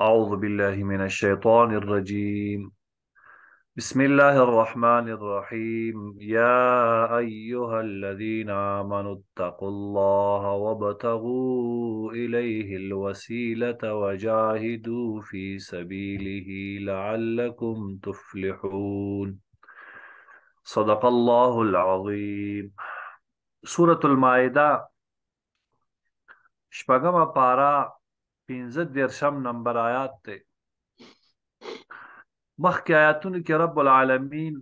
أعوذ بالله من الشيطان الرجيم بسم الله الرحمن الرحيم يا أيها الذين آمنوا اتقوا الله وابتغوا إليه الوسيلة وجاهدوا في سبيله لعلكم تفلحون صدق الله العظيم سورة المائدة شپږمه پارا پنځه دیرشم نمبر آیات دی مخکې آیاتونو کې رب العالمین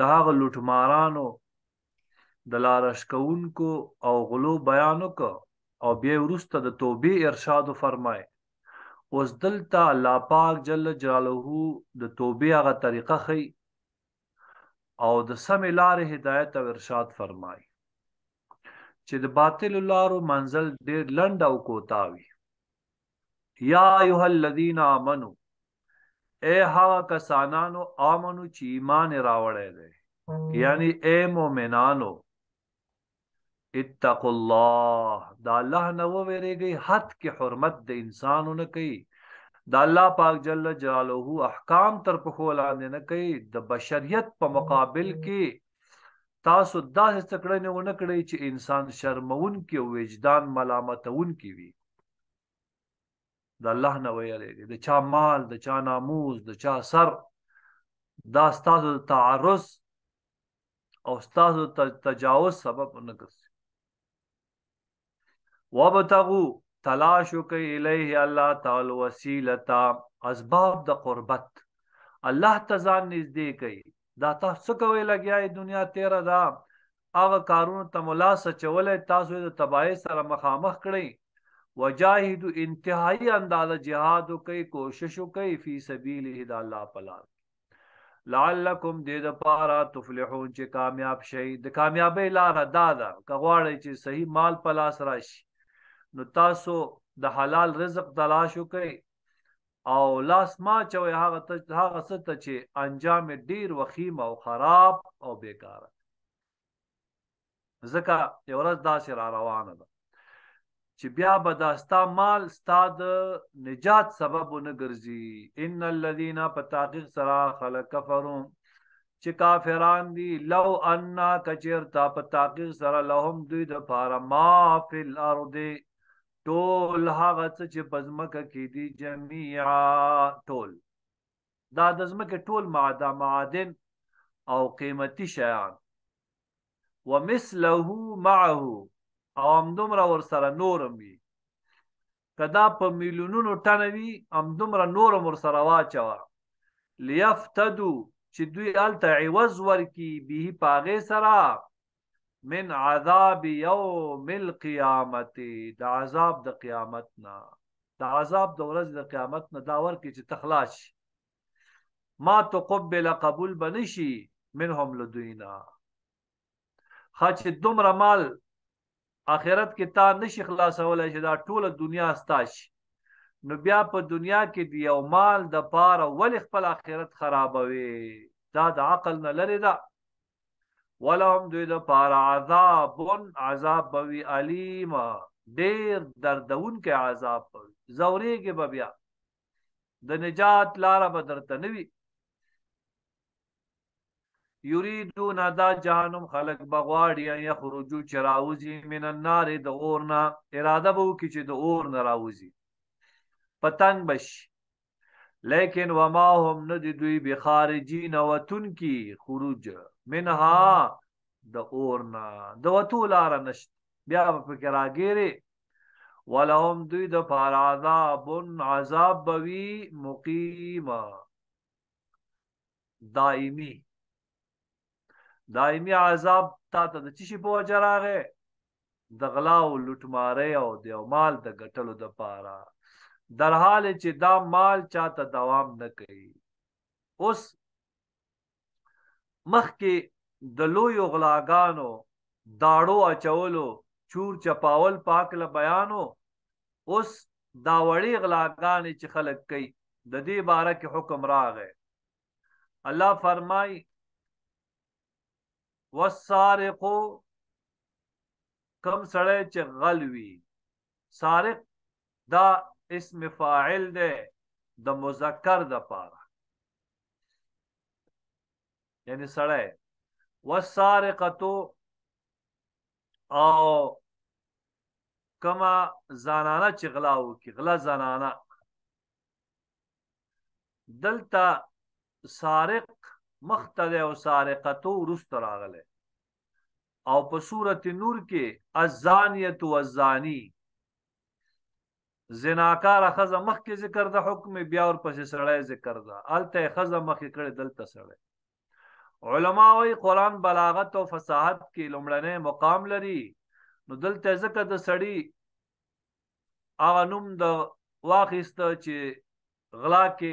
د هغه لوټمارانو د لارښ کوونکو او غلو بیان وکړو او بیا وروسته د توبې ارشاد فرمای اوس دلته الله پاک جل جلاله د توبې هغه طریقه خي او د سمې لارې هدایت او ارشاد فرمای چې د باطل لارو منزل ډېر لنډ او کوتاوي یا ایها الذین آمنو اے هغه کسانانو آمنو چې ایمان راوړی دی یعنی اے مؤمنانو اتقوا الله دا الله نه وویریږي حد کې حرمت د انسانو نه کوي دا الله پاک جل جلاله احکام تر پخو لاندې نه کوي د بشریت په مقابل کې تاسو داسې تکړه نه ونه کړی چې انسان شرمون کې وجدان ملامتون کې وي د الله نه ویریږي د چا مال د چا ناموز د چا سر دا ستاسو د تعرض او ستاسو د تجاوز سبب نه ګرځي وابتغوا تلاش کوي الیه الله تعالی وسیلتا اسباب د قربت الله ته ځان نږدې کوي دا تاسو کوي لګیاي دنیا تیر دا هغه کارونه ته ملا سچولې تاسو د تباہی سره مخامخ کړئ وجاهد انتهایی اندازه جهاد کوي کوشش کوي فی سبیل د الله پلار لعلکم دې د پاره تفلحون چې کامیاب شئ د کامیابی لار ادا ده کغواړئ چې صحیح مال پلاس راشي نو تاسو د حلال رزق تلاش وکئ او لاس ما چوي هغه ته هغه ست چې انجام ډیر وخیم او خراب او بیکار ځکه یو ورځ داسې را روانه ده چې بیا به دا ستا مال ستا د نجات سبب نه ګرځي ان الذين فتاقق سرا خلق كفروا چې کافران دي لو ان کچر تا فتاقق سرا لهم دوی د فار ما فل ارض ټول هغه څه چې پزمکه کې دي جميعا ټول دا د زمکه ټول معدا معادن او قیمتي شیان ومثله معه او همدومره ورسره نورم وي که دا په میلیونونو ټنه وي همدومره نورم ورسره واچوه لیفتدو چې دوی هلته عوض ورکي به په هغې سره من عذاب یوم القیامت د عذاب د قیامت نه د عذاب د ورځې د قیامت نه دا ورکي چې تخلاص شي ما تقبل قبول بنشي منهم لدوینا خاچ دومره مال آخرت کې تا نشي خلاصولای چې دا ټوله دنیا ستاش نو بیا په دنیا کې دی او مال د پاره ول خپل آخرت خرابوي دا د عقل نه لري دا ولهم دوی د پاره عذاب عذاب بوي الیم ډیر دردون کې عذاب زوري کې بیا د نجات لار به درته نوي یریدون دا جهنم خلق بغواړي یا خروجو چراوزی من النار د اورنا اراده بو کی چې د اور نه راوزی پتنګ بش لیکن وما هم ند دوی بخارجین وتن کی خروج منها د اورنا د وتو لار نشت بیا په کراګيري ولهم دوی د پار عذاب عذاب بوي مقیمه دائمی دایمي عذاب تا ته د چی شي په وجه راغې د غلا او لوټماري او د مال د ګټلو د پاره در حال چې دا مال چاته دوام نه کوي اوس مخکې د لوی غلاګانو داړو اچولو چور چپاول پاک له بیانو اوس دا وړي غلاګانې چې خلک کوي د دې باره کې حکم راغی الله فرمای والسارقو کم سړی چې غل وي سارق دا اسم فاعل دی د مذکر د پاره یعنی سړی والسارقتو او کما زنانه چې غلا وکي غلا زنانه دلته سارق مخته او سارقته ورست راغله او په سورته نور کې الزانیه والزانی زناکار خزه مخ کې ذکر د حکم بیا ور پسې سړی ذکر ده الته خزه مخ کې کړه دلته سړی علما وی قران بلاغت او فصاحت کې لمړنې مقام لري نو دلته ځکه د سړی اغه نوم د واخیسته چې غلا کې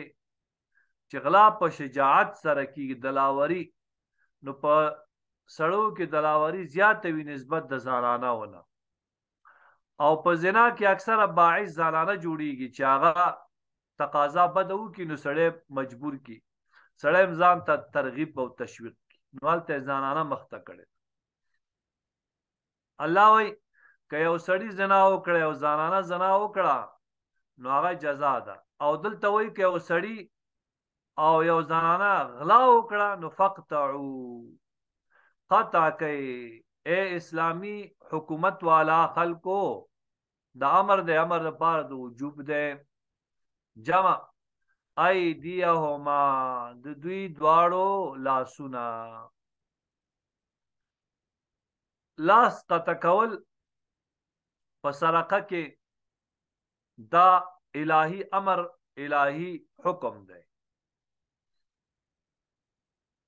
چې غلا په شجاعت سره کې دلاوري نو په سړو کې دلاوري زیات وي نسبت د زارانه ولا او په زنا کې اکثره باعث زارانه جوړیږي چې هغه تقاضا بدو کې نو سړی مجبور کی سړی امزان ته ترغیب او تشویق کی نو ته زنانه مخته کړي الله وای که یو سړی زنا وکړي او زنانه زنا وکړه نو هغه جزا ده او دلته وای که یو سړی او یو زنانه غلا وکړه نو فقطعو قطع کوي اے اسلامی حکومت والا خلکو د امر د امر د پار د وجوب ده جمع ای دیهما د دوی دواړو لاسونه لاس قطع کول په سرقه کې دا الهی امر الهی حکم دی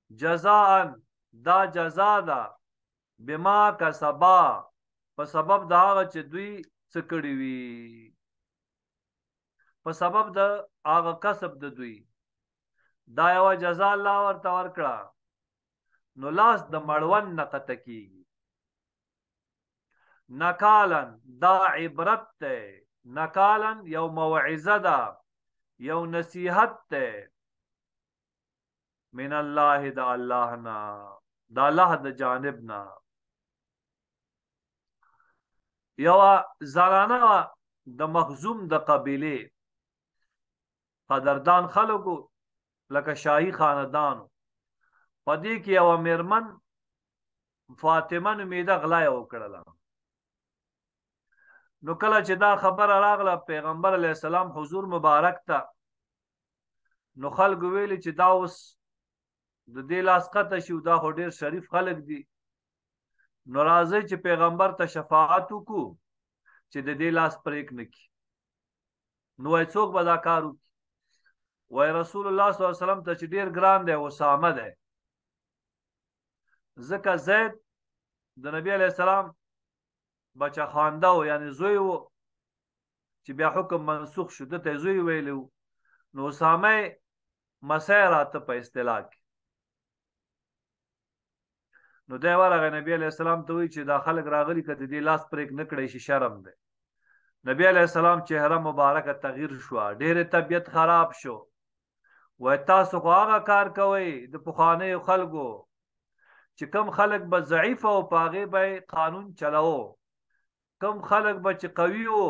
جزاء دا جزاء ده بما کسبا په سبب دا چې دوی څه کړی وي په سبب د هغه کسب د دوی دا یو جزاء الله ورته ورکړه نو لاس د مړون نقته کیږي نکالن دا عبرت ته نکالن یو موعظه ده یو نصیحت ته من الله د الله نه د الله د جانب نه یو زرانه د مخزوم د قبيله قدردان خلکو لکه شاهي خاندان پدې کې یو میرمن فاطمه نومیده غلا یو کړل نو کله چې دا خبر راغله پیغمبر علی السلام حضور مبارک ته نو خلق ویل چې دا اوس د دې لاس قطه شي دا خو ډیر شریف خلک دي نو راځي چې پیغمبر ته شفاعت وکړو چې د دې لاس پرېک نکي نو وای څوک به دا کار وکړي وای رسول الله صلی الله علیه وسلم ته چې ډیر ګران دی وسامه دی ځکه زید د نبی علی السلام بچا خانده او یعنی زوی وو چې بیا حکم منسوخ شو د ته زوی ویلو نو سامه مسیرات په اصطلاح نو دی ورغه نبی علی السلام ته وی چې دا خلک راغلي کته دی لاس پرېک نه کړی شي شرم دی نبی علی السلام چهره مبارکه تغییر شو ډېر طبیعت خراب شو و تاسو خو هغه کار کوي د پخوانی خلکو چې کم خلک به ضعیف او پاغه به قانون چلاو کم خلک به چې قوي وو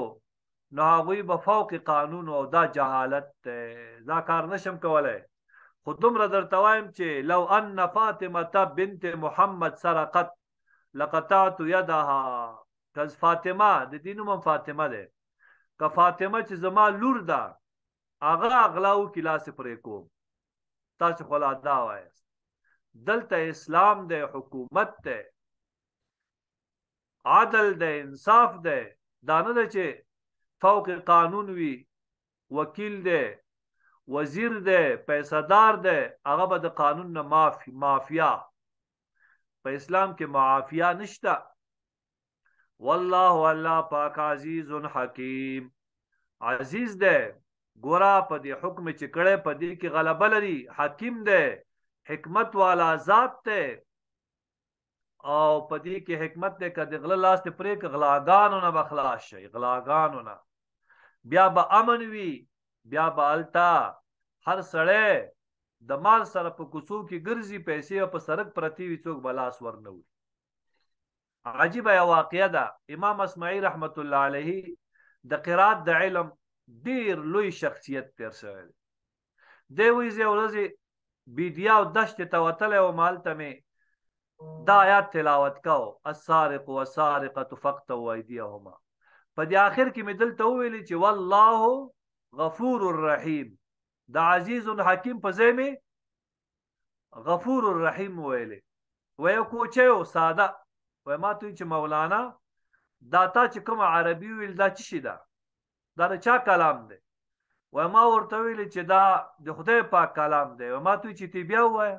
نو هغه به فوق قانون او دا جهالت دا کار نشم کولای خو دومره درته وایم چې لو ان فاطمه بنت محمد سرقت لقطعت يدها کز فاطمه د دینو من فاطمه ده که فاطمه چې زما لور ده هغه اغلاو کې لاس پرې کوم تاسو خلا دا وایست دلته اسلام د حکومت ده عادل ده انصاف ده دا نه ده چې فوق قانون وي وکیل ده وزیر دی پیسدار دی هغه به د قانون نه مافي مافیا په اسلام کې معافیا نشته والله الله پاک عزیز حکیم عزیز دی ګورا په دې حکم چې کړه په دې کې غلبه لري حکیم دی حکمت والا ذات دی او په دې کې حکمت دی کدی غلا لاس پرې غلاګانو نه بخلاص شي غلاګانو نه بیا به امن وي بیا بالتا هر سړی د مال سره په کوڅو کې ګرځي پیسې په سرک پرتی وي څوک بلاس ورنوي عجیب یا واقعه ده امام اسماعیل رحمت الله علیه د قرات د علم ډیر لوی شخصیت تیر شوی دی دی وی زه ورځي بیډیا او دشت ته وتل او مال ته می دا آیات تلاوت کاو السارق والسارقه فقط وايديهما په دې اخر کې مې دلته ویلي چې والله غفور الرحیم د عزیز الحکیم په ځای می غفور الرحیم ویلې وای کوچو ساده وای ما ته چې مولانا دا تا چې کوم عربي ویل دا چی شي دا دا چا کلام دی وای ما ورته ویل چې دا د خدای پاک کلام دی وای ما ته چې تی بیا وای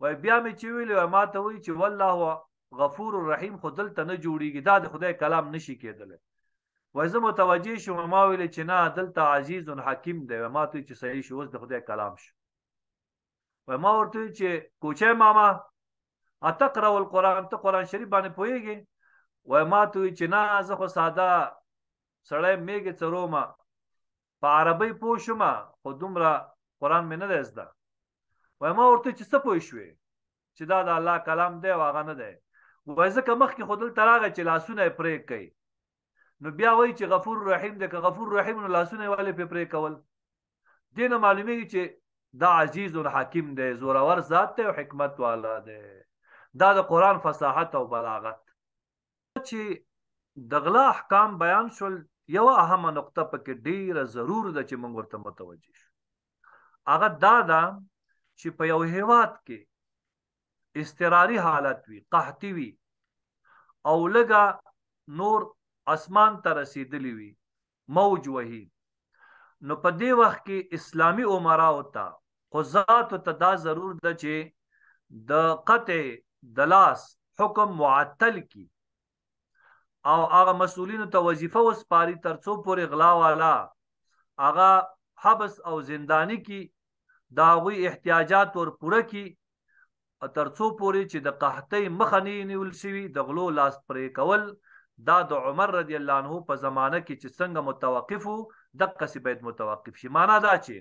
وای بیا می چې ویل وای ما ته وی چې والله غفور الرحیم خدل ته نه جوړیږي دا د خدای کلام نشي کېدلی وای زه متوجه شوم ما ویل چې نه دلته عزیز حکیم دی ما ته چې صحیح شو اوس د خدای کلام شو وای ما ورته چې کوچه ماما اتقرا القران ته قران شریف باندې پويږي وای ما ته چې نه زه خو ساده سړی میګه چروما په عربی پوه شوم خو دومره قران مې نه زده وای ما ورته چې څه پوه شوې چې دا د الله کلام دی واغ نه دی وای زه که مخکې خودل تراغه چې لاسونه پرې کوي نو بیا وایي چې غفور رحیم دی که غفور رحیم نو لاسونه والے په پرې کول دینه معلومیږي چې دا عزیز الحکیم دی زورور ذات دی او حکمت والا دی دا د قران فصاحت او بلاغت چې دغلا احکام بیان شول یو اهمه نقطه پکې ډیره ضرور ده چې موږ ورته متوجه شو هغه دا ده چې په یو هیواد کې استراری حالت وي قحطي وي او لګه نور اسمان ته رسیدلی وي موج وهي نو په دې وخت کې اسلامی عمره وتا قضات ته دا ضرور ده چې د قطع دلاس حکم معطل کی او هغه مسولینو ته وظیفه وسپاري ترڅو پورې غلا والا هغه حبس او زندانی کی داوی احتیاجات ور پوره کی ترڅو پورې چې د قحطۍ مخنی نیول شي د غلو لاس پرې کول دا د عمر رضی الله عنه په زمانه کې چې څنګه متوقف وو د قصې باید متوقف شي معنا دا چې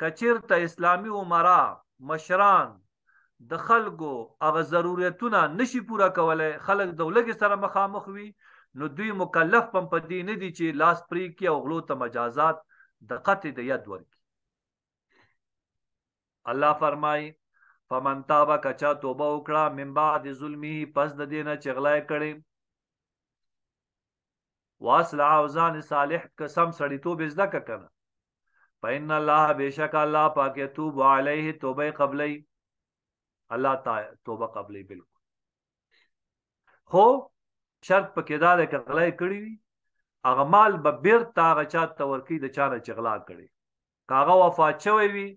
کچیرته اسلامی عمرا مشران د خلکو هغه ضرورتونه نشي پوره کولای خلک د ولګي سره مخامخ وي نو دوی مکلف پم پدې نه دي چې لاس پری کې او غلو ته مجازات د قطع د ید ورکی الله فرمای فمن تاب کچا توبه وکړه من بعد ظلمه پس د دینه چغلای کړي واصلع او ځان صالح قسم سړیتوب زده ک کنه فإن الله بشک الله پاک توب علیه توبه قبلی الله تعالی توبه قبلی بالکل خو شرط پکې دا ده ک غلای کړی وي هغه مال به بیرته هغه چاته ورکی د چانه چغلا کړي کاغه وفات شوی وي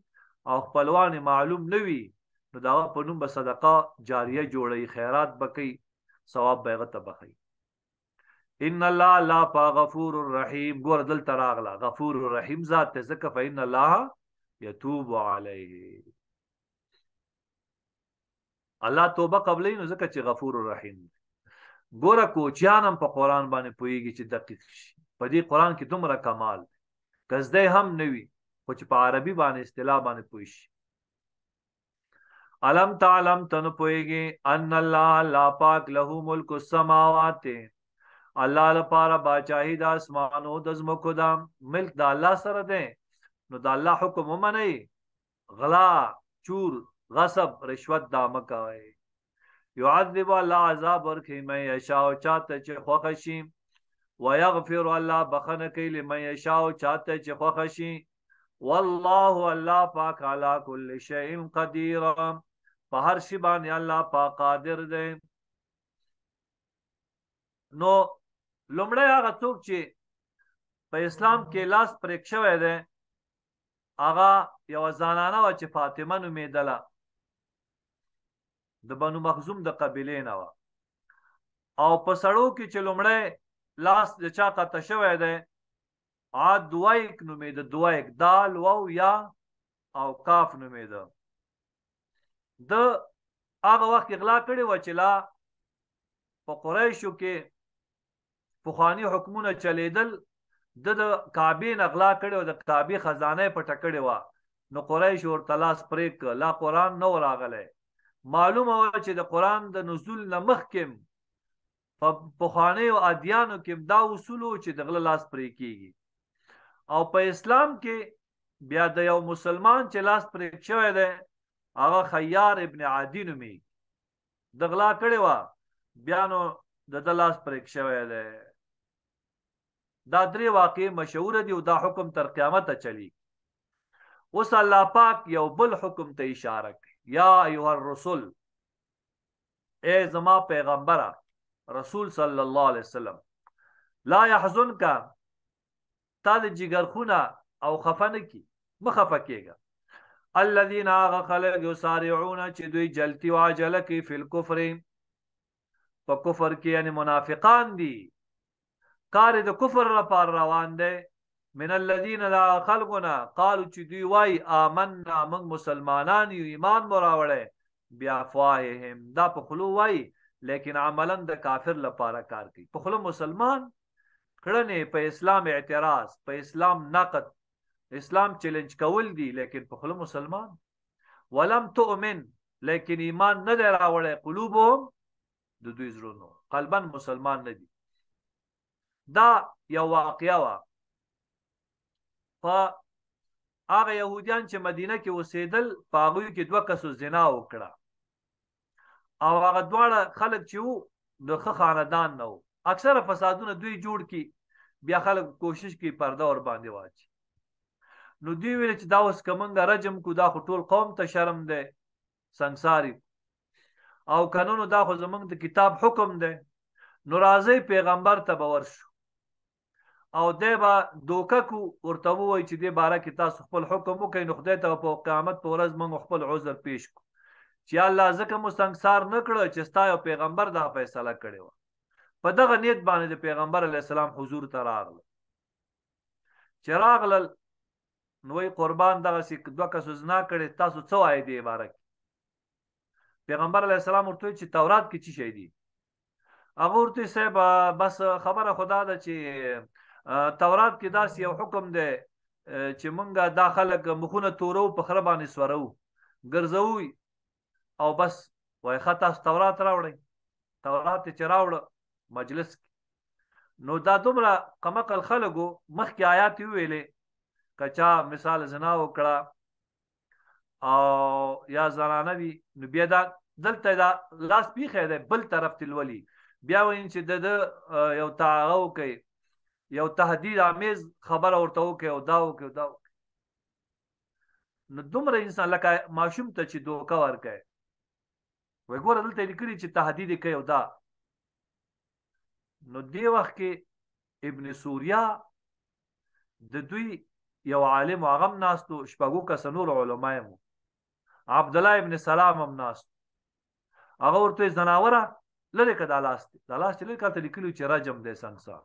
او خپلوان معلوم نه وي نو دا په نوم به صدقه جاریه جوړي خیرات بکي ثواب به غته بخي ان الله لا غفور الرحیم ګور دل تراغلا غفور الرحیم ذات ته زکه فإن الله يتوب عليه الله توبه قبلې نو زکه چې غفور الرحیم ګور کوچانم په قران باندې پويږي چې دقیق شي په دې قران کې دومره کمال کزده هم نوي خو چې په عربي باندې اصطلاح باندې پوي شي علم تعلم تن پويږي ان الله لا پاک له ملک السماوات الله لپاره بادشاہي د اسمانو د زمکو دا ملک د الله سره ده نو د الله حکم ومني غلا چور غصب رشوت دا مکوي يعذب الله عذاب ورکي مې یشا او چاته چې خوښشي ويغفر الله بخنه کوي لمې یشا او چاته چې خوښشي والله الله پاک علا کل شیء قدیر په هر شی باندې الله پاک قادر دی نو لومړی هغه څوک چې په اسلام کې لاس پرېک شوی دی هغه یو زنانه و چې فاطمه نومېدله د بنو مخزوم د قبیلې نه و او په سړو کې چې لومړی لاس د چا قطع شوی دی عاد دوایک نومېده دوایک دال واو یا او کاف نومېده د هغه وخت اغلا کړی و چې لا په قریشو کې پخوانی حکمونه چلیدل د د کعبه نغلا کړي او د کعبه خزانه پټ کړي وا نو قریش ور تلاس پریک لا قران نو راغله معلومه و چې د قران د نزول نمخ کېم په بخانه او ادیانو کې دا اصول چې دغله لاس پرې کیږي او په اسلام کې بیا د یو مسلمان چې لاس پرې شوی دی هغه خیار ابن عادی نومي دغلا کړي وا بیا نو د لاس پرې شوی دی دا درې واقع مشهور دي او دا حکم تر قیامت چلی اوس الله پاک یو بل حکم ته اشاره کوي یا ایها الرسل اے زما پیغمبره رسول صلی الله علیه وسلم لا يحزنك تا د جګرخونه او خفنه کی مخفه کیږي الذين خلق يسارعون چې دوی جلتی واجله کی فی الكفر په کفر کې یعنی منافقان دي کار د کفر لپاره روان دی من الذين لا خلقنا قالوا چې دوی وای آمنا موږ مسلمانان یو ایمان مو راوړې بیا فواههم دا په خلو وای لیکن عملا د کافر لپاره کار کوي په خلو مسلمان کړنې په اسلام اعتراض په اسلام نقد اسلام چیلنج کول دي لیکن په خلو مسلمان ولم تؤمن لیکن ایمان نه دراوړې قلوبهم د دوی زړونو قلبا مسلمان نه دي دا یو واقعیا و په هغه يهوديان چې مدینه کې اوسېدل پاغوی کې دوه کسو زنا وکړه او هغه دواړه خلک چې وو د ښه خاندان نه وو اکثره فسادونه دوی جوړ کی بیا خلک کوشش کوي پرده ور باندې واچي نو دوی ویل چې دا اوس کومنګ رجم کو دا خو ټول قوم ته شرم ده سنگساری او قانونو دا خو زمنګ د کتاب حکم ده نو راځي پیغمبر ته باور شو او دی به دوکه کو ورته ووایي چې دې باره کې تاسو خپل حکم وکړئ نو خدای ته په قیامت په ورځ موږ خپل عذر پیش کو چې الله ځکه مو سنگسار نه کړو چې ستا یو پیغمبر دا فیصله کړی و په دغه نیت باندې د پیغمبر علی السلام حضور ته راغله چې راغلل نوې قربان دغه سې دوه کس زنا کړي تاسو څو آی دی مبارک پیغمبر علی السلام ورته چې تورات کې چی شي دی هغه ورته صاحب بس خبره خدا ده چې تورات کې داس یو حکم دی چې مونږه دا خلک مخونه تورو په خره باندې سورو ګرځوي او بس وای خطا تورات راوړي تورات چې راوړ مجلس نو دا دومره قمقل خلکو مخکې آیات ویلې کچا مثال زنا وکړه او یا زنانه وی نو بیا دا دلته دا لاس پیخه ده بل طرف تلولي بیا وین چې د یو تعاو کوي یو تهدید امیز خبره ورته وکي او دا وکي او دا وکي نو دومره انسان لکه ماشوم ته چې دوکا ورکړي وای ګوره دلته یې کړی چې تهدید کوي او دا نو دی وخت کې ابن سوریا د دوی یو عالم هغه ناستو شپږو کسنور علماء مو عبد الله ابن سلام هم ناست هغه ورته زناوره لری کدا لاست د لاست لری کته لیکلو چې رجم د سنسار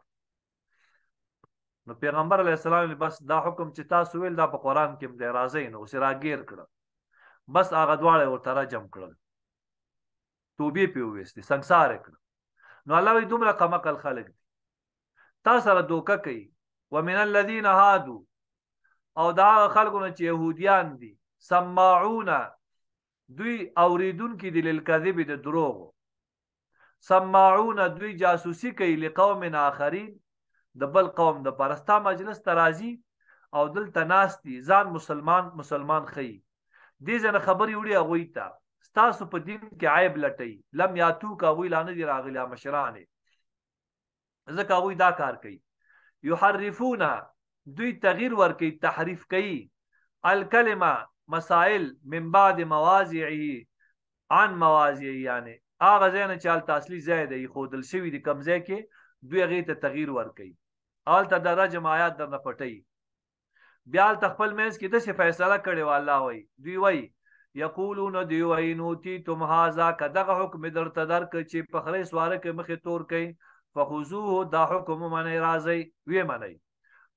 نو پیغمبر علی السلام بس دا حکم چې تاسو ویل دا په قران کې دی راځي نو سره غیر کړه بس هغه دواړه ورته راجم کړل توبې پیوستې سنگسار کړه نو الله وی دومره قمقل خلق دي تاسو سره دوکه کوي ومن الذين هادو او دا خلکونه چې يهوديان دي سماعون دوی اوریدون کې د للکذب د دروغ سماعون دوی جاسوسي کوي لقوم اخرین د بل قوم د پرستا مجلس ترازی او دل تناستی ځان مسلمان مسلمان خي دې ځنه خبري وړي اغوي تا ستاسو په دین کې عیب لټي لم یاتو کا وی لانه دی راغلا مشرانه زکه وی دا کار کوي یحرفون دوی تغییر ورکي تحریف کوي الکلمه مسائل من بعد مواضعه عن مواضعه یعنی اغه ځنه چال تاسلی زیاده خودل شوی دي کمزې کې دوی غي ته تغییر ورکي اول ته د رجم آیات درنه پټي بیا ته خپل مینس کې د څه فیصله کړي والله وای دوی وای یقولون دی وای نو تی تم هاذا کدغه حکم درته درک چې په خره سواره کې مخې تور کړي فخذوه دا حکم منی راځي وی منی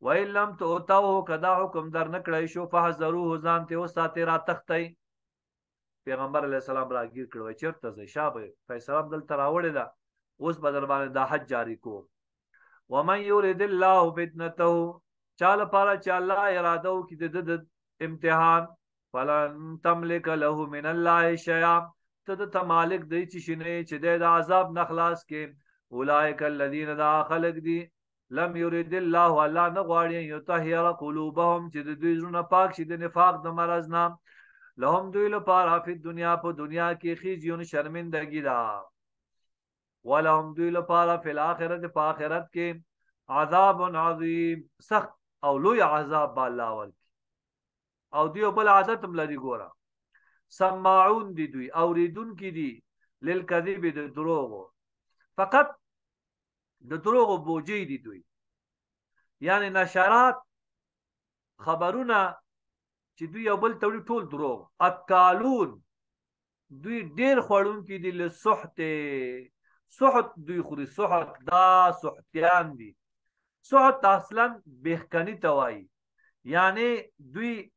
وای لم تو تاو کدا حکم در نکړی شو فحذروه ځان ته وساته را تختای پیغمبر علی السلام راګیر کړو چیرته ځي شابه فیصله بدل تراوړی دا اوس بدل باندې دا حج جاری کوم ومن يريد الله فتنته چاله پاره چې الله اراده وکړي د امتحان فلن تملك له من الله شيئا ته د تمالک دی چې شنه چې د عذاب نخلاص کې اولائک الذین دا خلق دی لم یرید الله الله نه غواړي یو طهیر قلوبهم چې د دوی زړه پاک شي د نفاق د مرز نام لهم دوی لپاره په دنیا په دنیا کې خیزیون شرمندګی دا ولهم دوی لپاره فی الاخرت په آخرت کې عذاب عظیم سخت او لوی عذاب با الله ورکی او دیو بل عادت هم لري ګوره سماعون دی دوی اوریدون کی دی للکذب د دروغ فقط د دروغ بوجي دی دوی یعنی نشرات خبرونه چې دوی یو بل توړي ټول دروغ اتکالون دوی ډیر خړون کې دي له سحت سحت دوی خوري سحت دا سحتیان دي سحت اصلا بهکنی توای یعنی دوی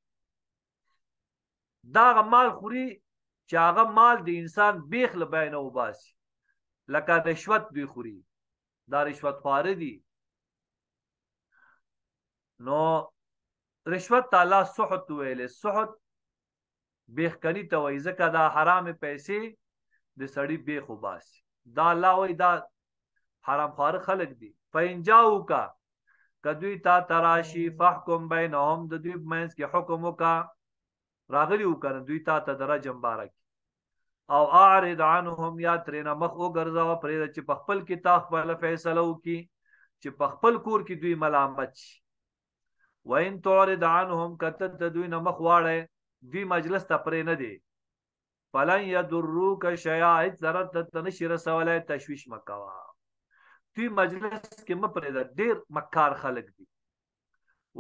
دا مال خوري چې هغه مال د انسان بیخ لبینه وباسي لکه رشوت دوی خوري دا رشوت خواره دي نو رشوت تعالی سحت ویلې سحت بیخکنی ته وایي ځکه دا حرام پیسې د سړی بیخ وباسي دا الله وای دا حرام خور خلق دي فینجاو کا کدوی تا تراشی فحکم بینهم د دوی مینس کې حکم وکا راغلی وکړه دوی تا ته درجه مبارک او اعرض عنهم یا ترنا مخ وګرځاو پرې چې په خپل کې تا خپل فیصله وکي چې په خپل کور کې دوی ملامت شي وین تعرض عنهم کته د دوی نه مخ واړې دوی مجلس ته پرې نه دی فلن يدروك شيئا هیڅ ضرر ته نشي رسولای تشويش مکوا دوی مجلس کې مپرې ده ډېر مکار خلک دي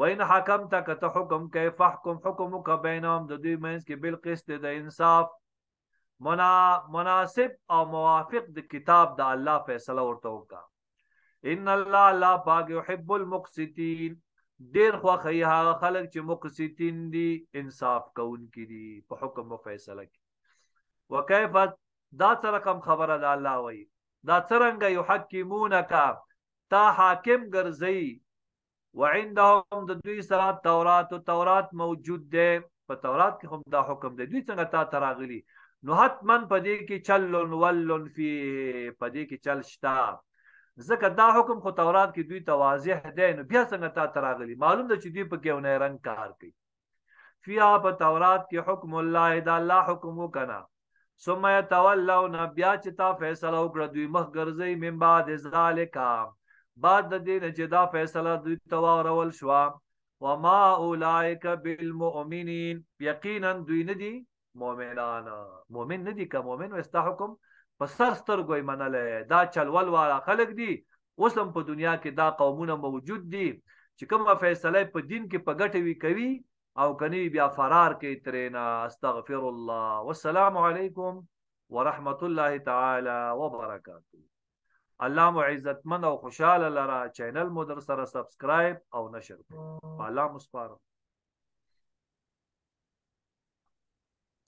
وین حکم تا که ته حکم کوي فحکم حکم وک بینهم د دوی مینس کې بل قسط د انصاف منا مناسب او موافق د کتاب د الله فیصله ورته وکا ان الله لا باغ يحب المقسطين ډیر خوخه هغه خلک چې مقسطین دي انصاف کوونکي دي په حکم او فیصله کې وکيف دا سره کوم خبره ده الله وایي دا څنګه يحكمونك تا حاکم ګرځي وعندهم د دوی سره تورات او تورات موجود ده په تورات کې هم دا حکم ده دوی څنګه تا تراغلي نو حتمن پدې کې چلن ولن فی پدې کې چل شتا ځکه دا حکم خو تورات کې دوی تواضح ده نو بیا څنګه تا تراغلي معلوم ده چې دوی په کې ونه رنگ کار کوي فی اپ تورات کې حکم الله دا الله حکم وکنا ثم يتولون بیا چې تا فیصله وکړه دوی مخ ګرځي من بعد ذالک بعد د دې چې دا فیصله دوی تواورول شو وما اولائک بالمؤمنین یقینا دوی نه دي مؤمنان مؤمن نه دي که مؤمن واستحکم په سر سترګو یې منله دا چلول والا خلق دي اوس هم په دنیا کې دا قومونه موجود دي چې کومه فیصله په دین کې په ګټه وی کوي او کني بیا فرار کوي ترینا استغفر الله والسلام علیکم ورحمت الله تعالی وبرکاته الله مو عزتمن او خوشاله لره چینل مو در سره سبسکرایب او نشر کړئ الله مو سپارم